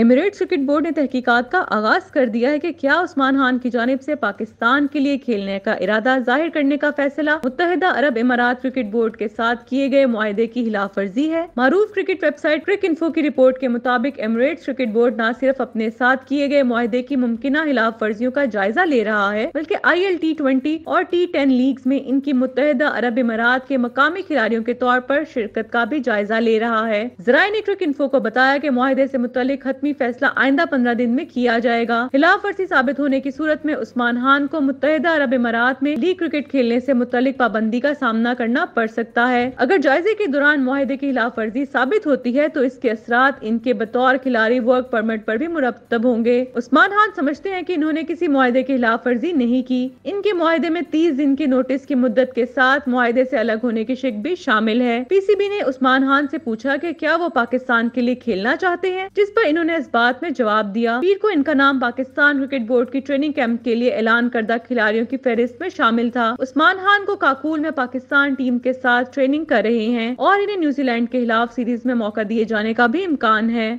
emirate cricket board ने तहकीकात का आगाज कर दिया है कि क्या उस्मान खान की जानब से पाकिस्तान के लिए खेलने का इरादा जाहिर करने का फैसला मुतहदा अरब इमारात क्रिकेट बोर्ड के साथ किए गए माहदे की खिलाफ वर्जी है मरूफ क्रिकेट वेबसाइट क्रिक इन्फो की रिपोर्ट के मुताबिक एमिरेट्स क्रिकेट बोर्ड न सिर्फ अपने साथ किए गए माहदे की मुमकिन खिलाफ वर्जियों का जायजा ले रहा है बल्कि आई एल टी ट्वेंटी और टी टेन लीग में इनकी मुतहदा अरब इमारात के मकामी खिलाड़ियों के तौर पर शिरकत का भी जायजा ले रहा है ज़रा ने क्रिक इन्फो को बताया की माहदे से मुतल खत्म रस्मी फैसला आइंदा पंद्रह दिन में किया जाएगा खिलाफ वर्जी साबित होने की सूरत में उस्मान खान को मुतहदा अरब इमारात में लीग क्रिकेट खेलने ऐसी मुतलिक पाबंदी का सामना करना पड़ सकता है अगर जायजे के दौरान माहे की खिलाफ वर्जी साबित होती है तो इसके असरा इनके बतौर खिलाड़ी वर्क परमिट पर भी मुरतब होंगे उस्मान खान समझते हैं की इन्होंने किसी माहे की खिलाफ वर्जी नहीं की इनके माहे में तीस दिन की नोटिस की मुद्दत के साथ माहे ऐसी अलग होने की शिक भी शामिल है पी सी बी ने उस्मान खान ऐसी पूछा की क्या वो पाकिस्तान के लिए खेलना चाहते हैं जिस पर इन्होंने इस बात में जवाब दिया पीर को इनका नाम पाकिस्तान क्रिकेट बोर्ड की ट्रेनिंग कैंप के लिए ऐलान करदा खिलाड़ियों की फहरिस्त में शामिल था उस्मान खान को काकुल में पाकिस्तान टीम के साथ ट्रेनिंग कर रहे हैं और इन्हें न्यूजीलैंड के खिलाफ सीरीज में मौका दिए जाने का भी इम्कान है